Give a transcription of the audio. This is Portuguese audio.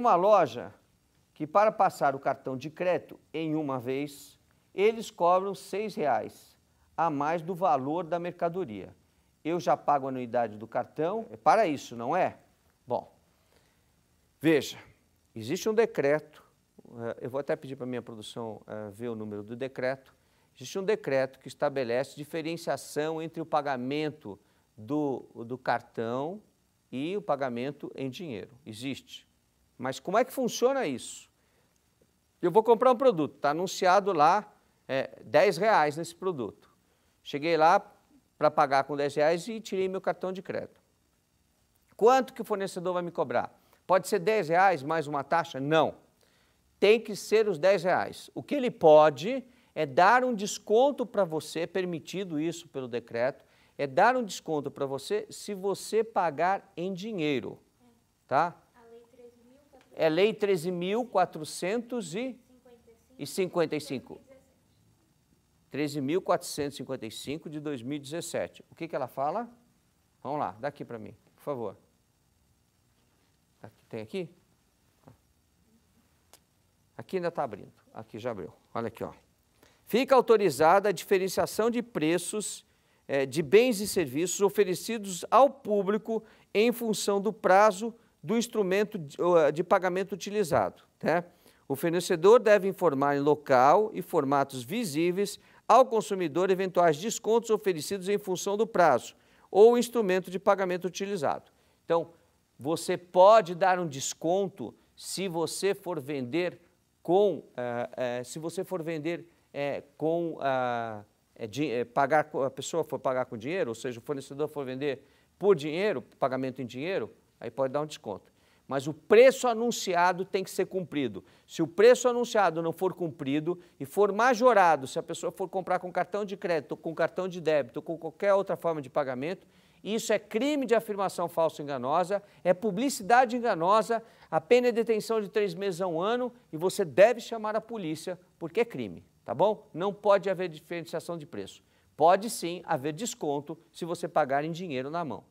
uma loja que para passar o cartão de crédito em uma vez, eles cobram R$ 6,00 a mais do valor da mercadoria. Eu já pago a anuidade do cartão, é para isso, não é? Bom, veja, existe um decreto, eh, eu vou até pedir para a minha produção eh, ver o número do decreto, existe um decreto que estabelece diferenciação entre o pagamento do, do cartão e o pagamento em dinheiro. Existe. Mas como é que funciona isso? Eu vou comprar um produto, está anunciado lá é, 10 reais nesse produto. Cheguei lá para pagar com 10 reais e tirei meu cartão de crédito. Quanto que o fornecedor vai me cobrar? Pode ser 10 reais mais uma taxa? Não. Tem que ser os 10 reais. O que ele pode é dar um desconto para você, permitido isso pelo decreto, é dar um desconto para você se você pagar em dinheiro, tá? É Lei 13.455. 13.455 de 2017. O que, que ela fala? Vamos lá, dá aqui para mim, por favor. Tá tem aqui? Aqui ainda está abrindo. Aqui já abriu. Olha aqui, ó. Fica autorizada a diferenciação de preços é, de bens e serviços oferecidos ao público em função do prazo do instrumento eh, de pagamento utilizado. Né? O fornecedor deve informar em local e formatos visíveis ao consumidor eventuais descontos oferecidos em função do prazo ou instrumento de pagamento utilizado. Então, você pode dar um desconto se você for vender com, eh, eh, se você for vender com, de, pagar, a pessoa for pagar com dinheiro, ou seja, o fornecedor for vender por dinheiro, pagamento em dinheiro, aí pode dar um desconto. Mas o preço anunciado tem que ser cumprido. Se o preço anunciado não for cumprido e for majorado, se a pessoa for comprar com cartão de crédito, com cartão de débito, com qualquer outra forma de pagamento, isso é crime de afirmação falsa enganosa, é publicidade enganosa, a pena é detenção de três meses a um ano e você deve chamar a polícia porque é crime, tá bom? Não pode haver diferenciação de preço. Pode sim haver desconto se você pagar em dinheiro na mão.